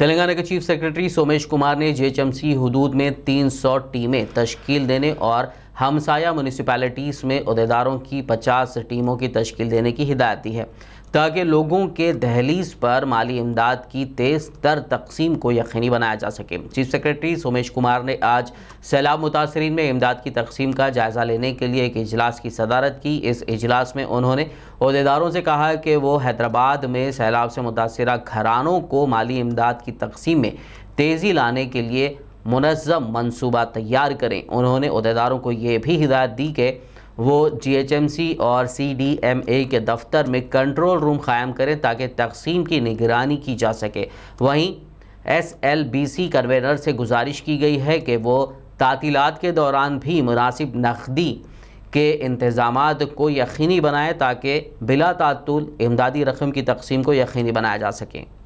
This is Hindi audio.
तेलंगाना के चीफ सेक्रेटरी सोमेश कुमार ने जेएचएमसी हदूद में 300 टीमें तश्कील देने और हमसाया म्यूनिसपैलिटीज़ में अहदेदारों की 50 टीमों की तश्कील देने की हिदायत दी है ताकि लोगों के दहलीज पर माली इमदाद की तेज़ तर तकसीम को यकीनी बनाया जा सके चीफ सेक्रेटरी सोमेश कुमार ने आज सैलाब मुतासरी में इमदाद की तकसीम का जायज़ा लेने के लिए एक इजलास की सदारत की इस इजलास में उन्होंने अहदेदारों से कहा कि वो हैदराबाद में सैलाब से मुतासर घरानों को माली इमदाद की तकसीम में तेज़ी लाने के लिए मनज़म मनसूबा तैयार करें उन्होंने अहदेदारों को ये भी हिदायत दी कि वो जी और सी के दफ्तर में कंट्रोल रूम कायम करें ताकि तकसीम की निगरानी की जा सके वहीं S L B C convener से गुजारिश की गई है कि वो तातीलत के दौरान भी मुनासिब नकदी के इंतज़ाम को यकीनी बनाए ताकि बिला तातुल इमदादी रकम की तकसीम को यकीनी बनाया जा सके